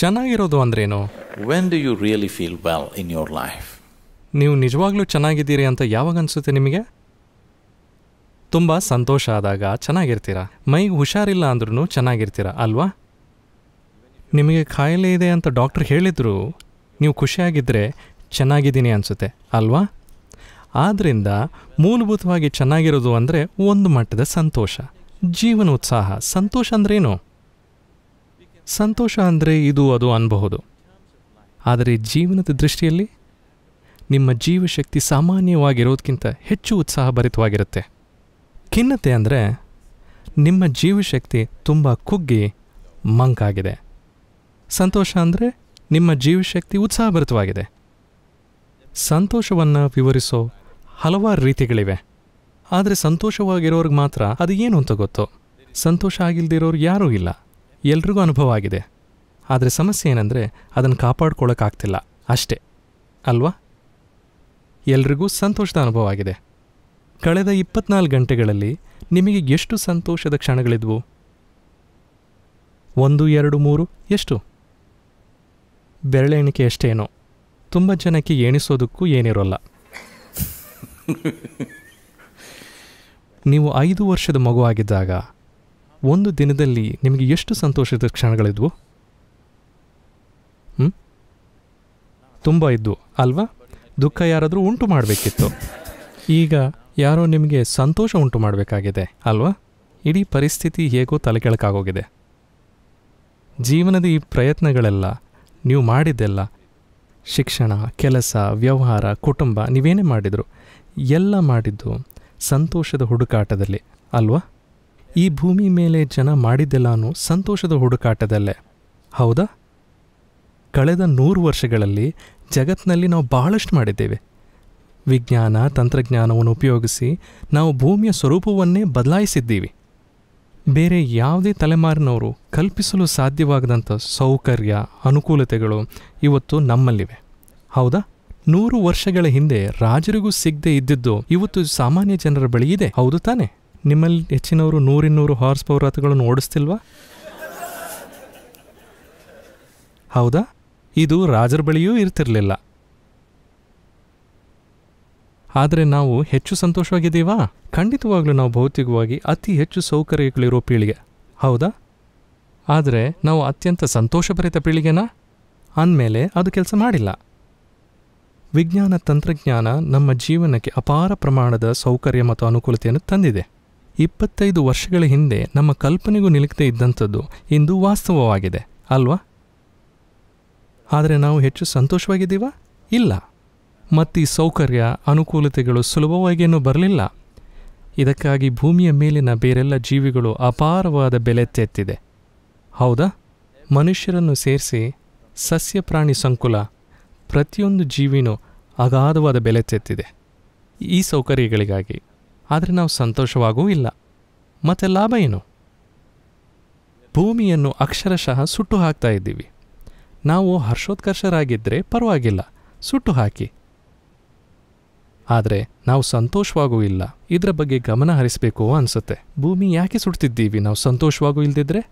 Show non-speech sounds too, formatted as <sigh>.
ಚೆನ್ನಾಗಿರೋದು ಅಂದ್ರೇನು when do you really feel well in your life ನೀವು ನಿಜವಾಗ್ಲೂ ಚೆನ್ನಾಗಿದ್ದೀರಿ ಅಂತ ಯಾವಾಗ ಅನಿಸುತ್ತೆ ನಿಮಗೆ ತುಂಬ ಸಂತೋಷ ಆದಾಗ ಚೆನ್ನಾಗಿರ್ತೀರಾ ಮೈಗೆ ಹುಷಾರಿಲ್ಲ ಅಂದ್ರೂ ಚೆನ್ನಾಗಿರ್ತೀರಾ ಅಲ್ವಾ ನಿಮಗೆ ಖಾಯಿಲೆ ಇದೆ ಅಂತ ಡಾಕ್ಟ್ರ್ ಹೇಳಿದ್ರು ನೀವು ಖುಷಿಯಾಗಿದ್ದರೆ ಚೆನ್ನಾಗಿದ್ದೀನಿ ಅನಿಸುತ್ತೆ ಅಲ್ವಾ ಆದ್ದರಿಂದ ಮೂಲಭೂತವಾಗಿ ಚೆನ್ನಾಗಿರೋದು ಅಂದರೆ ಒಂದು ಮಟ್ಟದ ಸಂತೋಷ ಜೀವನ ಉತ್ಸಾಹ ಸಂತೋಷ ಅಂದ್ರೇನು ಸಂತೋಷ ಅಂದರೆ ಇದು ಅದು ಅನ್ಬಹುದು ಆದರೆ ಜೀವನದ ದೃಷ್ಟಿಯಲ್ಲಿ ನಿಮ್ಮ ಜೀವಶಕ್ತಿ ಸಾಮಾನ್ಯವಾಗಿರೋದಕ್ಕಿಂತ ಹೆಚ್ಚು ಉತ್ಸಾಹಭರಿತವಾಗಿರುತ್ತೆ ಖಿನ್ನತೆ ಅಂದರೆ ನಿಮ್ಮ ಜೀವಶಕ್ತಿ ತುಂಬ ಕುಗ್ಗಿ ಮಂಕಾಗಿದೆ ಸಂತೋಷ ಅಂದರೆ ನಿಮ್ಮ ಜೀವಶಕ್ತಿ ಉತ್ಸಾಹಭರಿತವಾಗಿದೆ ಸಂತೋಷವನ್ನು ವಿವರಿಸೋ ಹಲವಾರು ರೀತಿಗಳಿವೆ ಆದರೆ ಸಂತೋಷವಾಗಿರೋರ್ಗೆ ಮಾತ್ರ ಅದು ಏನು ಅಂತ ಗೊತ್ತು ಸಂತೋಷ ಆಗಿಲ್ದಿರೋರು ಯಾರೂ ಇಲ್ಲ ಎಲ್ರಿಗೂ ಅನುಭವ ಆಗಿದೆ ಆದರೆ ಸಮಸ್ಯೆ ಏನಂದರೆ ಅದನ್ನು ಕಾಪಾಡ್ಕೊಳ್ಳೋಕ್ಕಾಗ್ತಿಲ್ಲ ಅಷ್ಟೇ ಅಲ್ವಾ ಎಲ್ರಿಗೂ ಸಂತೋಷದ ಅನುಭವ ಆಗಿದೆ ಕಳೆದ ಇಪ್ಪತ್ನಾಲ್ಕು ಗಂಟೆಗಳಲ್ಲಿ ನಿಮಗೆ ಎಷ್ಟು ಸಂತೋಷದ ಕ್ಷಣಗಳಿದ್ವು ಒಂದು ಎರಡು ಮೂರು ಎಷ್ಟು ಬೆರಳೆಣಿಕೆ ಅಷ್ಟೇನೋ ತುಂಬ ಜನಕ್ಕೆ ಎಣಿಸೋದಕ್ಕೂ ಏನಿರೋಲ್ಲ <laughs> ನೀವು ಐದು ವರ್ಷದ ಮಗುವಾಗಿದ್ದಾಗ ಒಂದು ದಿನದಲ್ಲಿ ನಿಮಗೆ ಎಷ್ಟು ಸಂತೋಷದ ಕ್ಷಣಗಳಿದ್ವು ಹ್ಞೂ ತುಂಬ ಇದ್ದವು ಅಲ್ವಾ ದುಃಖ ಯಾರಾದರೂ ಉಂಟು ಮಾಡಬೇಕಿತ್ತು ಈಗ ಯಾರೋ ನಿಮಗೆ ಸಂತೋಷ ಉಂಟು ಮಾಡಬೇಕಾಗಿದೆ ಅಲ್ವಾ ಇಡೀ ಪರಿಸ್ಥಿತಿ ಹೇಗೋ ತಲೆ ಕೆಳಕಾಗೋಗಿದೆ ಜೀವನದ ಈ ಪ್ರಯತ್ನಗಳೆಲ್ಲ ನೀವು ಮಾಡಿದ್ದೆಲ್ಲ ಶಿಕ್ಷಣ ಕೆಲಸ ವ್ಯವಹಾರ ಕುಟುಂಬ ನೀವೇನೇ ಮಾಡಿದರು ಎಲ್ಲ ಮಾಡಿದ್ದು ಸಂತೋಷದ ಹುಡುಕಾಟದಲ್ಲಿ ಅಲ್ವಾ ಈ ಭೂಮಿ ಮೇಲೆ ಜನ ಮಾಡಿದ್ದೆಲ್ಲಾನು ಸಂತೋಷದ ಹುಡುಕಾಟದಲ್ಲೇ ಹೌದಾ ಕಳೆದ ನೂರು ವರ್ಷಗಳಲ್ಲಿ ಜಗತ್ತಿನಲ್ಲಿ ನಾವು ಬಹಳಷ್ಟು ಮಾಡಿದ್ದೇವೆ ವಿಜ್ಞಾನ ತಂತ್ರಜ್ಞಾನವನ್ನು ಉಪಯೋಗಿಸಿ ನಾವು ಭೂಮಿಯ ಸ್ವರೂಪವನ್ನೇ ಬದಲಾಯಿಸಿದ್ದೀವಿ ಬೇರೆ ಯಾವುದೇ ತಲೆಮಾರಿನವರು ಕಲ್ಪಿಸಲು ಸಾಧ್ಯವಾಗದಂಥ ಸೌಕರ್ಯ ಅನುಕೂಲತೆಗಳು ಇವತ್ತು ನಮ್ಮಲ್ಲಿವೆ ಹೌದಾ ನೂರು ವರ್ಷಗಳ ಹಿಂದೆ ರಾಜರಿಗೂ ಸಿಗದೆ ಇದ್ದಿದ್ದು ಇವತ್ತು ಸಾಮಾನ್ಯ ಜನರ ಬಳಿ ಇದೆ ಹೌದು ತಾನೇ ನಿಮ್ಮಲ್ಲಿ ಹೆಚ್ಚಿನವರು ನೂರಿನ್ನೂರು ಹಾರ್ಸ್ ಪವರ್ ರಥಗಳನ್ನು ಓಡಿಸ್ತಿಲ್ವಾ ಹೌದಾ ಇದು ರಾಜರ ಬಳಿಯೂ ಇರ್ತಿರಲಿಲ್ಲ ಆದರೆ ನಾವು ಹೆಚ್ಚು ಸಂತೋಷವಾಗಿದ್ದೀವಾ ಖಂಡಿತವಾಗ್ಲೂ ನಾವು ಭೌತಿಕವಾಗಿ ಅತಿ ಹೆಚ್ಚು ಸೌಕರ್ಯಗಳಿರೋ ಪೀಳಿಗೆ ಹೌದಾ ಆದರೆ ನಾವು ಅತ್ಯಂತ ಸಂತೋಷಭರಿತ ಪೀಳಿಗೆನಾ ಅಂದಮೇಲೆ ಅದು ಕೆಲಸ ಮಾಡಿಲ್ಲ ವಿಜ್ಞಾನ ತಂತ್ರಜ್ಞಾನ ನಮ್ಮ ಜೀವನಕ್ಕೆ ಅಪಾರ ಪ್ರಮಾಣದ ಸೌಕರ್ಯ ಮತ್ತು ಅನುಕೂಲತೆಯನ್ನು ತಂದಿದೆ ಇಪ್ಪತ್ತೈದು ವರ್ಷಗಳ ಹಿಂದೆ ನಮ್ಮ ಕಲ್ಪನೆಗೂ ನಿಲುಕದೇ ಇದ್ದಂಥದ್ದು ಇಂದು ವಾಸ್ತವವಾಗಿದೆ ಅಲ್ವಾ ಆದರೆ ನಾವು ಹೆಚ್ಚು ಸಂತೋಷವಾಗಿದ್ದೀವಾ ಇಲ್ಲ ಮತ್ತು ಸೌಕರ್ಯ ಅನುಕೂಲತೆಗಳು ಸುಲಭವಾಗಿಯೇನೂ ಬರಲಿಲ್ಲ ಇದಕ್ಕಾಗಿ ಭೂಮಿಯ ಮೇಲಿನ ಬೇರೆಲ್ಲ ಜೀವಿಗಳು ಅಪಾರವಾದ ಬೆಲೆ ತೆತ್ತಿದೆ ಹೌದಾ ಮನುಷ್ಯರನ್ನು ಸೇರಿಸಿ ಸಸ್ಯ ಪ್ರಾಣಿ ಸಂಕುಲ ಪ್ರತಿಯೊಂದು ಜೀವಿನೂ ಅಗಾಧವಾದ ಬೆಲೆ ತೆತ್ತಿದೆ ಈ ಸೌಕರ್ಯಗಳಿಗಾಗಿ ಆದರೆ ನಾವು ಸಂತೋಷವಾಗೂ ಇಲ್ಲ ಮತ್ತೆ ಲಾಭ ಏನು ಭೂಮಿಯನ್ನು ಅಕ್ಷರಶಃ ಸುಟ್ಟು ಹಾಕ್ತಾ ಇದ್ದೀವಿ ನಾವು ಹರ್ಷೋತ್ಕರ್ಷರಾಗಿದ್ದರೆ ಪರವಾಗಿಲ್ಲ ಸುಟ್ಟು ಹಾಕಿ ಆದರೆ ನಾವು ಸಂತೋಷವಾಗೂ ಇಲ್ಲ ಇದರ ಬಗ್ಗೆ ಗಮನ ಹರಿಸಬೇಕು ಅನಿಸುತ್ತೆ ಭೂಮಿ ಯಾಕೆ ಸುಡ್ತಿದ್ದೀವಿ ನಾವು ಸಂತೋಷವಾಗೂ ಇಲ್ದಿದ್ರೆ